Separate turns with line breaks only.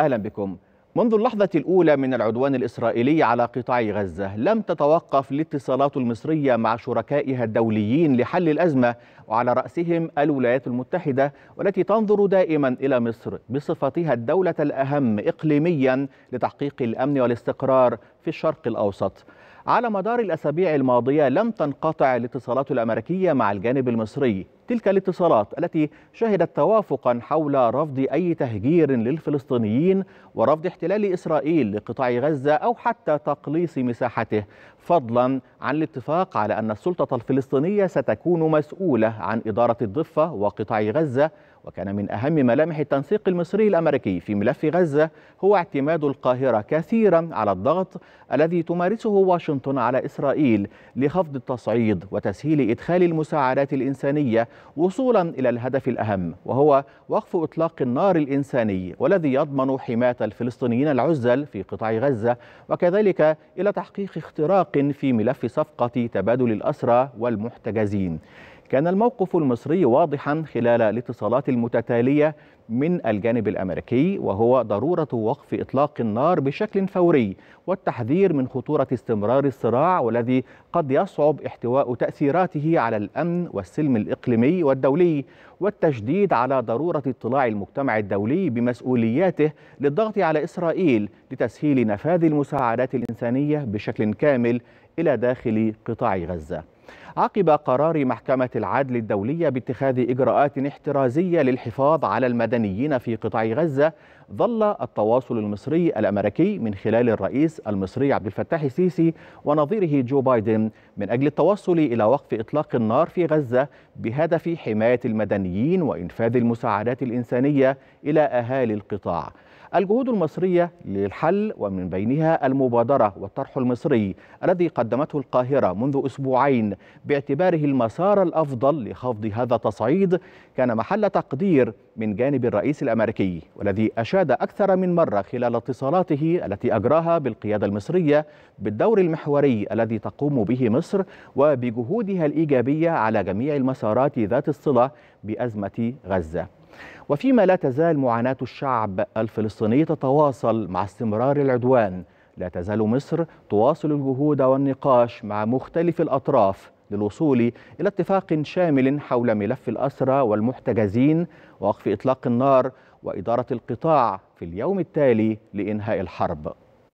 أهلا بكم منذ اللحظة الأولى من العدوان الإسرائيلي على قطاع غزة لم تتوقف الاتصالات المصرية مع شركائها الدوليين لحل الأزمة وعلى رأسهم الولايات المتحدة والتي تنظر دائما إلى مصر بصفتها الدولة الأهم إقليميا لتحقيق الأمن والاستقرار في الشرق الأوسط على مدار الأسابيع الماضية لم تنقطع الاتصالات الأمريكية مع الجانب المصري تلك الاتصالات التي شهدت توافقا حول رفض أي تهجير للفلسطينيين ورفض احتلال إسرائيل لقطاع غزة أو حتى تقليص مساحته فضلا عن الاتفاق على أن السلطة الفلسطينية ستكون مسؤولة عن إدارة الضفة وقطاع غزة وكان من أهم ملامح التنسيق المصري الأمريكي في ملف غزة هو اعتماد القاهرة كثيرا على الضغط الذي تمارسه واشنطن على إسرائيل لخفض التصعيد وتسهيل إدخال المساعدات الإنسانية وصولا إلى الهدف الأهم وهو وقف إطلاق النار الإنساني والذي يضمن حماية الفلسطينيين العزل في قطاع غزة وكذلك إلى تحقيق اختراق في ملف صفقة تبادل الأسرى والمحتجزين كان الموقف المصري واضحا خلال الاتصالات المتتالية من الجانب الأمريكي وهو ضرورة وقف إطلاق النار بشكل فوري والتحذير من خطورة استمرار الصراع والذي قد يصعب احتواء تأثيراته على الأمن والسلم الإقليمي والدولي والتشديد على ضرورة اطلاع المجتمع الدولي بمسؤولياته للضغط على إسرائيل لتسهيل نفاذ المساعدات الإنسانية بشكل كامل إلى داخل قطاع غزة عقب قرار محكمة العدل الدولية باتخاذ إجراءات احترازية للحفاظ على المدنيين في قطاع غزة ظل التواصل المصري الأمريكي من خلال الرئيس المصري عبد الفتاح السيسي ونظيره جو بايدن من أجل التوصل إلى وقف إطلاق النار في غزة بهدف حماية المدنيين وإنفاذ المساعدات الإنسانية إلى أهالي القطاع الجهود المصرية للحل ومن بينها المبادرة والطرح المصري الذي قدمته القاهرة منذ أسبوعين باعتباره المسار الأفضل لخفض هذا التصعيد كان محل تقدير من جانب الرئيس الأمريكي والذي أشاد أكثر من مرة خلال اتصالاته التي أجراها بالقيادة المصرية بالدور المحوري الذي تقوم به مصر وبجهودها الإيجابية على جميع المسارات ذات الصلة بأزمة غزة وفيما لا تزال معاناة الشعب الفلسطيني تتواصل مع استمرار العدوان لا تزال مصر تواصل الجهود والنقاش مع مختلف الأطراف للوصول إلى اتفاق شامل حول ملف الأسرى والمحتجزين ووقف إطلاق النار وإدارة القطاع في اليوم التالي لإنهاء الحرب